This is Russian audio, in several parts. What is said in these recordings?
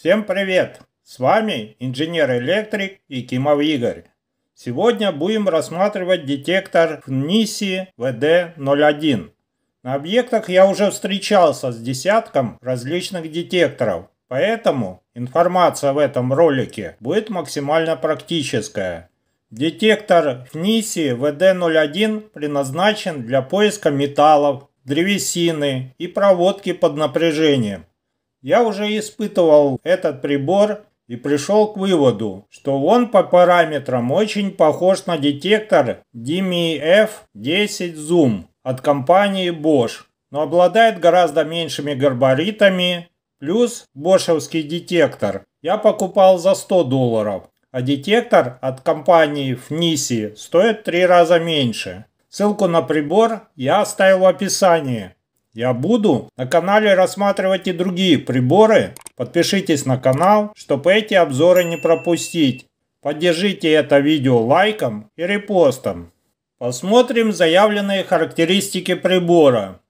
Всем привет! С вами инженер-электрик Якимов Игорь. Сегодня будем рассматривать детектор ФНИСИ ВД-01. На объектах я уже встречался с десятком различных детекторов, поэтому информация в этом ролике будет максимально практическая. Детектор ФНИСИ ВД-01 предназначен для поиска металлов, древесины и проводки под напряжением. Я уже испытывал этот прибор и пришел к выводу, что он по параметрам очень похож на детектор DMI 10 Zoom от компании Bosch, но обладает гораздо меньшими габаритами, плюс бошевский детектор я покупал за 100 долларов, а детектор от компании FNISI стоит три раза меньше. Ссылку на прибор я оставил в описании. Я буду на канале рассматривать и другие приборы. Подпишитесь на канал, чтобы эти обзоры не пропустить. Поддержите это видео лайком и репостом. Посмотрим заявленные характеристики прибора.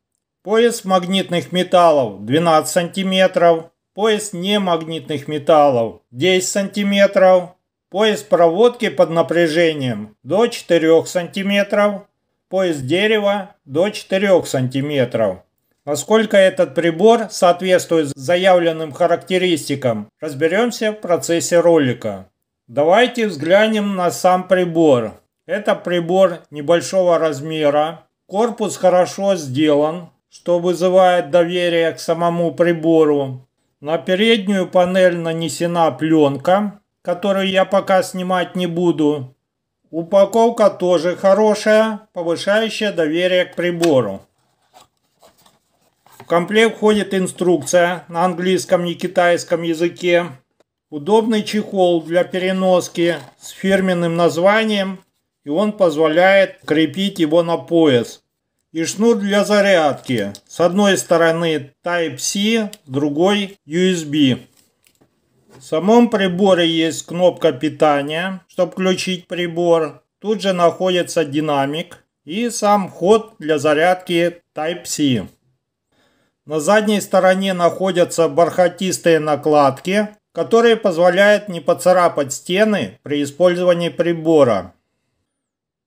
Пояс магнитных металлов 12 см, пояс немагнитных металлов 10 см, пояс проводки под напряжением до 4 см, пояс дерева до 4 сантиметров. Насколько этот прибор соответствует заявленным характеристикам, разберемся в процессе ролика. Давайте взглянем на сам прибор. Это прибор небольшого размера. Корпус хорошо сделан, что вызывает доверие к самому прибору. На переднюю панель нанесена пленка, которую я пока снимать не буду. Упаковка тоже хорошая, повышающая доверие к прибору комплект входит инструкция на английском и китайском языке, удобный чехол для переноски с фирменным названием, и он позволяет крепить его на пояс. И шнур для зарядки. С одной стороны Type-C, другой USB. В самом приборе есть кнопка питания, чтобы включить прибор. Тут же находится динамик и сам ход для зарядки Type-C. На задней стороне находятся бархатистые накладки, которые позволяют не поцарапать стены при использовании прибора.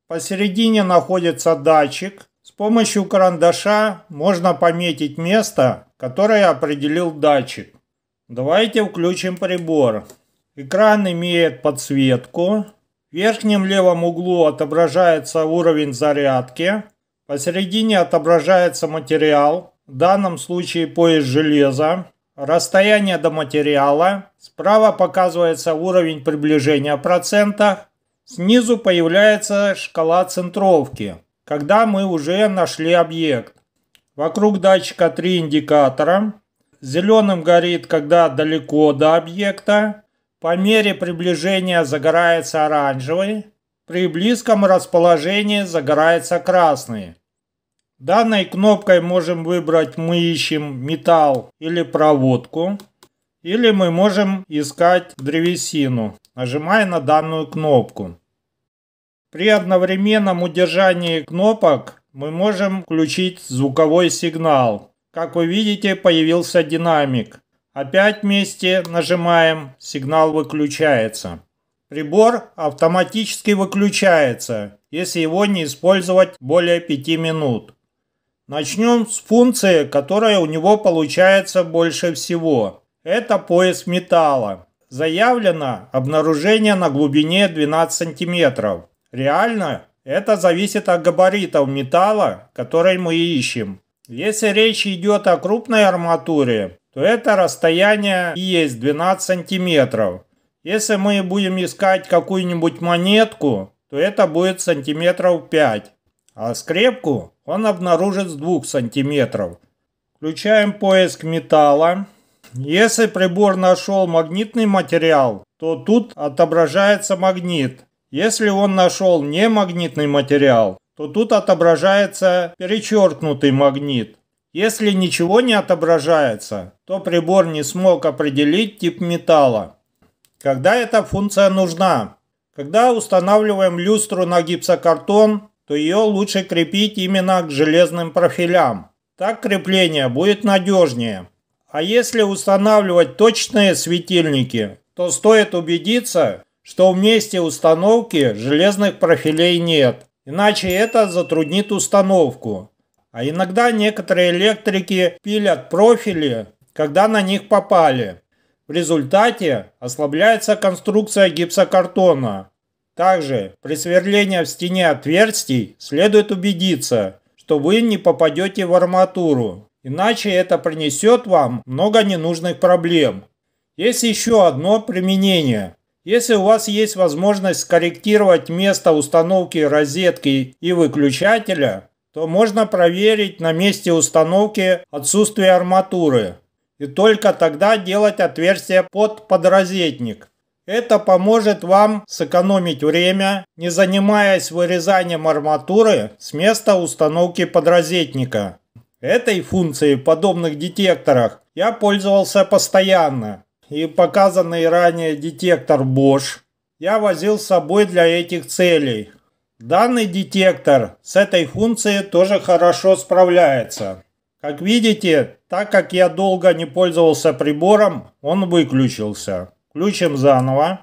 Посередине находится датчик. С помощью карандаша можно пометить место, которое определил датчик. Давайте включим прибор. Экран имеет подсветку. В верхнем левом углу отображается уровень зарядки. Посередине отображается материал, в данном случае пояс железа, расстояние до материала, справа показывается уровень приближения процента, снизу появляется шкала центровки, когда мы уже нашли объект. Вокруг датчика три индикатора. Зеленым горит, когда далеко до объекта. По мере приближения загорается оранжевый. При близком расположении загорается красный. Данной кнопкой можем выбрать мы ищем металл или проводку. Или мы можем искать древесину, нажимая на данную кнопку. При одновременном удержании кнопок мы можем включить звуковой сигнал. Как вы видите, появился динамик. Опять вместе нажимаем, сигнал выключается. Прибор автоматически выключается, если его не использовать более 5 минут. Начнем с функции, которая у него получается больше всего. Это поиск металла. Заявлено обнаружение на глубине 12 сантиметров. Реально, это зависит от габаритов металла, который мы ищем. Если речь идет о крупной арматуре, то это расстояние и есть 12 сантиметров. Если мы будем искать какую-нибудь монетку, то это будет сантиметров 5 а скрепку он обнаружит с двух сантиметров. Включаем поиск металла. Если прибор нашел магнитный материал, то тут отображается магнит. Если он нашел не магнитный материал, то тут отображается перечеркнутый магнит. Если ничего не отображается, то прибор не смог определить тип металла. Когда эта функция нужна? Когда устанавливаем люстру на гипсокартон то ее лучше крепить именно к железным профилям. Так крепление будет надежнее. А если устанавливать точные светильники, то стоит убедиться, что в месте установки железных профилей нет, иначе это затруднит установку. А иногда некоторые электрики пилят профили, когда на них попали. В результате ослабляется конструкция гипсокартона, также при сверлении в стене отверстий следует убедиться, что вы не попадете в арматуру, иначе это принесет вам много ненужных проблем. Есть еще одно применение. Если у вас есть возможность скорректировать место установки розетки и выключателя, то можно проверить на месте установки отсутствие арматуры и только тогда делать отверстие под подрозетник. Это поможет вам сэкономить время, не занимаясь вырезанием арматуры с места установки подрозетника. Этой функцией в подобных детекторах я пользовался постоянно. И показанный ранее детектор Bosch я возил с собой для этих целей. Данный детектор с этой функцией тоже хорошо справляется. Как видите, так как я долго не пользовался прибором, он выключился. Включим заново.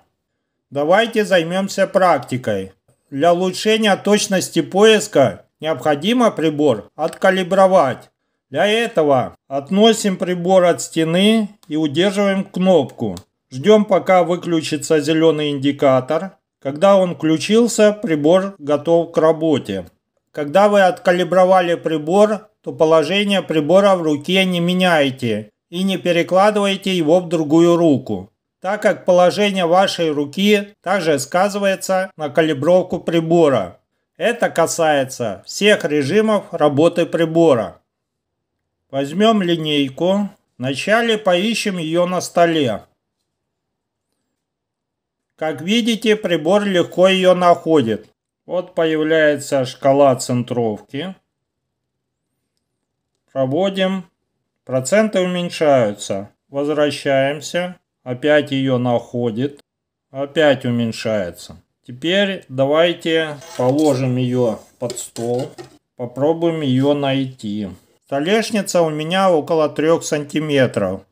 Давайте займемся практикой. Для улучшения точности поиска необходимо прибор откалибровать. Для этого относим прибор от стены и удерживаем кнопку. Ждем пока выключится зеленый индикатор. Когда он включился, прибор готов к работе. Когда вы откалибровали прибор, то положение прибора в руке не меняйте и не перекладывайте его в другую руку так как положение вашей руки также сказывается на калибровку прибора. Это касается всех режимов работы прибора. Возьмем линейку. Вначале поищем ее на столе. Как видите, прибор легко ее находит. Вот появляется шкала центровки. Проводим. Проценты уменьшаются. Возвращаемся опять ее находит, опять уменьшается. Теперь давайте положим ее под стол, попробуем ее найти. Столешница у меня около 3 сантиметров.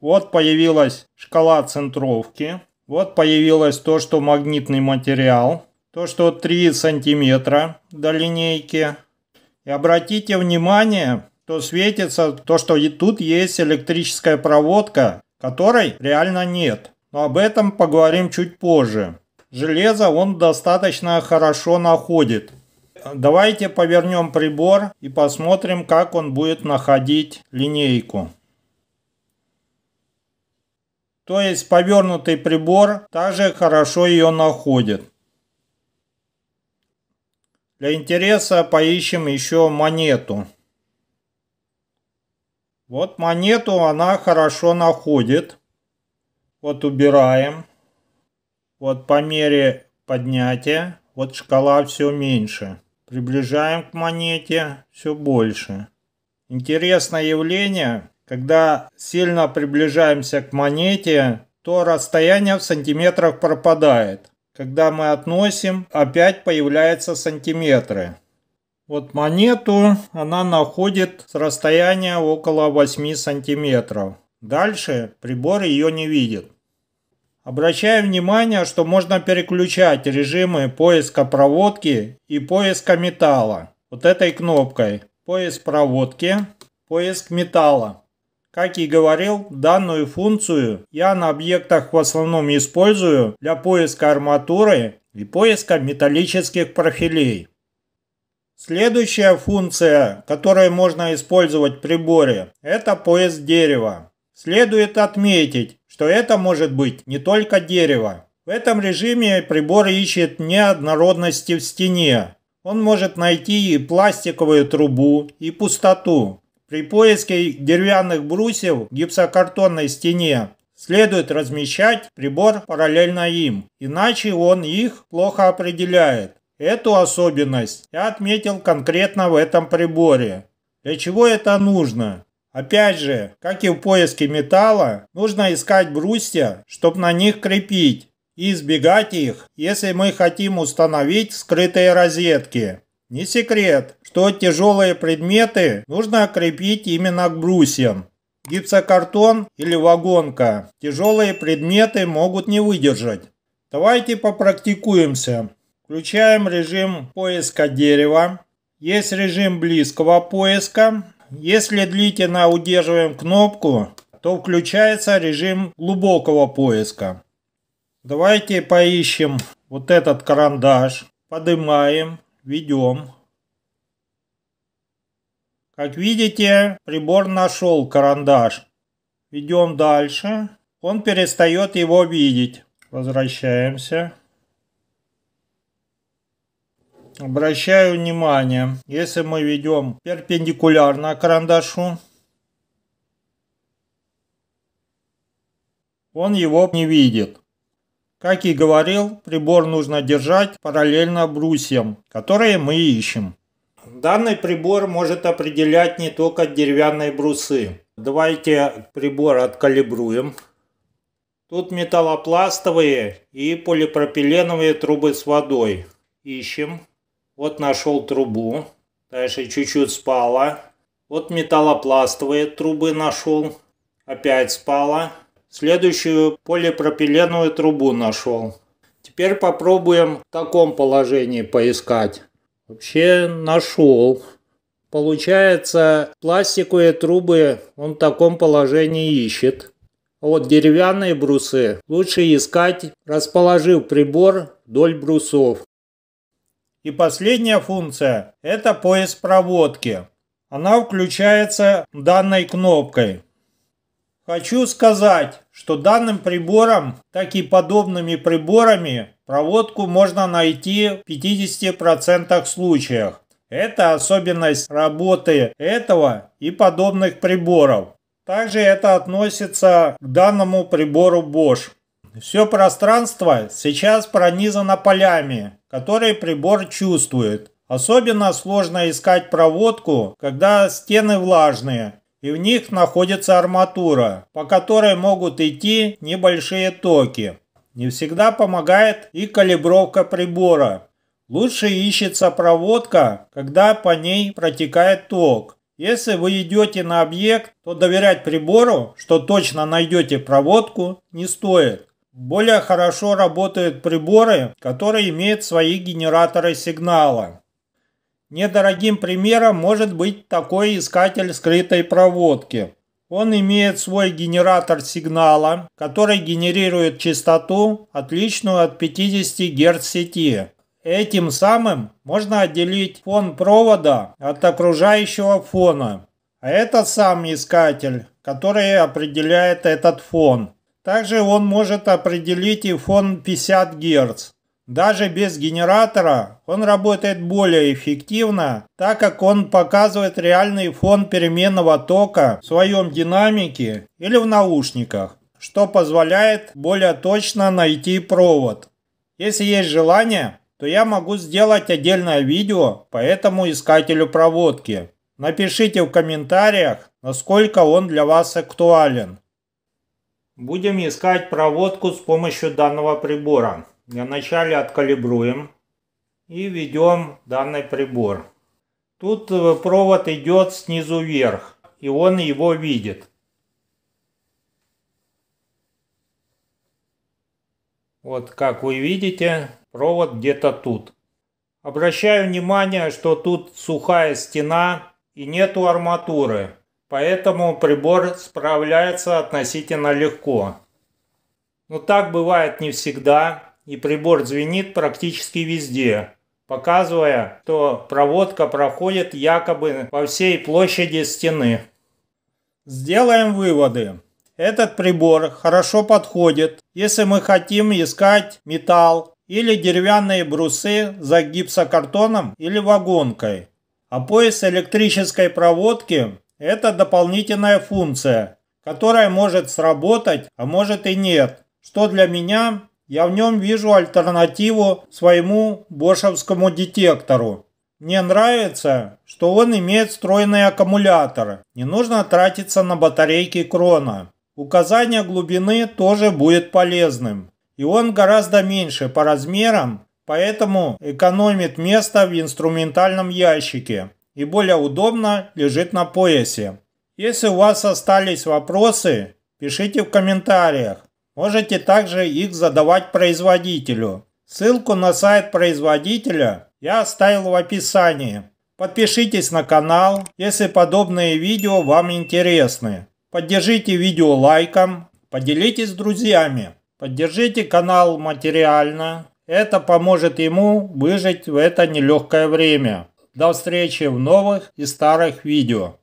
Вот появилась шкала центровки. Вот появилось то, что магнитный материал. То, что 3 сантиметра до линейки. И обратите внимание, то светится, то что и тут есть электрическая проводка, которой реально нет. Но об этом поговорим чуть позже. Железо он достаточно хорошо находит. Давайте повернем прибор и посмотрим, как он будет находить линейку. То есть повернутый прибор также хорошо ее находит. Для интереса поищем еще монету. Вот монету она хорошо находит. Вот убираем. Вот по мере поднятия, вот шкала все меньше. Приближаем к монете все больше. Интересное явление, когда сильно приближаемся к монете, то расстояние в сантиметрах пропадает. Когда мы относим, опять появляются сантиметры. Вот монету она находит с расстояния около 8 сантиметров. Дальше прибор ее не видит. Обращаю внимание, что можно переключать режимы поиска проводки и поиска металла. Вот этой кнопкой. Поиск проводки, поиск металла. Как и говорил, данную функцию я на объектах в основном использую для поиска арматуры и поиска металлических профилей. Следующая функция, которую можно использовать в приборе, это поиск дерева. Следует отметить, что это может быть не только дерево. В этом режиме прибор ищет неоднородности в стене. Он может найти и пластиковую трубу, и пустоту. При поиске деревянных брусьев в гипсокартонной стене следует размещать прибор параллельно им, иначе он их плохо определяет. Эту особенность я отметил конкретно в этом приборе. Для чего это нужно? Опять же, как и в поиске металла, нужно искать брусья, чтобы на них крепить, и избегать их, если мы хотим установить скрытые розетки. Не секрет, что тяжелые предметы нужно крепить именно к брусьям. Гипсокартон или вагонка тяжелые предметы могут не выдержать. Давайте попрактикуемся Включаем режим поиска дерева. Есть режим близкого поиска. Если длительно удерживаем кнопку, то включается режим глубокого поиска. Давайте поищем вот этот карандаш. Поднимаем, ведем. Как видите, прибор нашел карандаш. Ведем дальше. Он перестает его видеть. Возвращаемся. Обращаю внимание, если мы ведем перпендикулярно карандашу, он его не видит. Как и говорил, прибор нужно держать параллельно брусьям, которые мы ищем. Данный прибор может определять не только деревянные брусы. Давайте прибор откалибруем. Тут металлопластовые и полипропиленовые трубы с водой. Ищем. Вот нашел трубу. Дальше чуть-чуть спала. Вот металлопластовые трубы нашел. Опять спала. Следующую полипропиленовую трубу нашел. Теперь попробуем в таком положении поискать. Вообще нашел. Получается, пластиковые трубы он в таком положении ищет. А вот деревянные брусы лучше искать, расположив прибор вдоль брусов. И последняя функция – это пояс проводки. Она включается данной кнопкой. Хочу сказать, что данным прибором, так и подобными приборами, проводку можно найти в 50% случаев. Это особенность работы этого и подобных приборов. Также это относится к данному прибору Bosch. Все пространство сейчас пронизано полями, которые прибор чувствует. Особенно сложно искать проводку, когда стены влажные, и в них находится арматура, по которой могут идти небольшие токи. Не всегда помогает и калибровка прибора. Лучше ищется проводка, когда по ней протекает ток. Если вы идете на объект, то доверять прибору, что точно найдете проводку, не стоит. Более хорошо работают приборы, которые имеют свои генераторы сигнала. Недорогим примером может быть такой искатель скрытой проводки. Он имеет свой генератор сигнала, который генерирует частоту, отличную от 50 Гц сети. Этим самым можно отделить фон провода от окружающего фона. А это сам искатель, который определяет этот фон. Также он может определить и фон 50 Гц. Даже без генератора он работает более эффективно, так как он показывает реальный фон переменного тока в своем динамике или в наушниках, что позволяет более точно найти провод. Если есть желание, то я могу сделать отдельное видео по этому искателю проводки. Напишите в комментариях, насколько он для вас актуален. Будем искать проводку с помощью данного прибора. Для начала откалибруем и ведем данный прибор. Тут э, провод идет снизу вверх, и он его видит. Вот как вы видите, провод где-то тут. Обращаю внимание, что тут сухая стена и нету арматуры поэтому прибор справляется относительно легко. Но так бывает не всегда, и прибор звенит практически везде, показывая, что проводка проходит якобы по всей площади стены. Сделаем выводы. Этот прибор хорошо подходит, если мы хотим искать металл или деревянные брусы за гипсокартоном или вагонкой. А пояс электрической проводки это дополнительная функция, которая может сработать, а может и нет. Что для меня, я в нем вижу альтернативу своему бошевскому детектору. Мне нравится, что он имеет встроенный аккумулятор. Не нужно тратиться на батарейки крона. Указание глубины тоже будет полезным. И он гораздо меньше по размерам, поэтому экономит место в инструментальном ящике и более удобно лежит на поясе. Если у вас остались вопросы, пишите в комментариях. Можете также их задавать производителю. Ссылку на сайт производителя я оставил в описании. Подпишитесь на канал, если подобные видео вам интересны. Поддержите видео лайком, поделитесь с друзьями. Поддержите канал материально. Это поможет ему выжить в это нелегкое время. До встречи в новых и старых видео.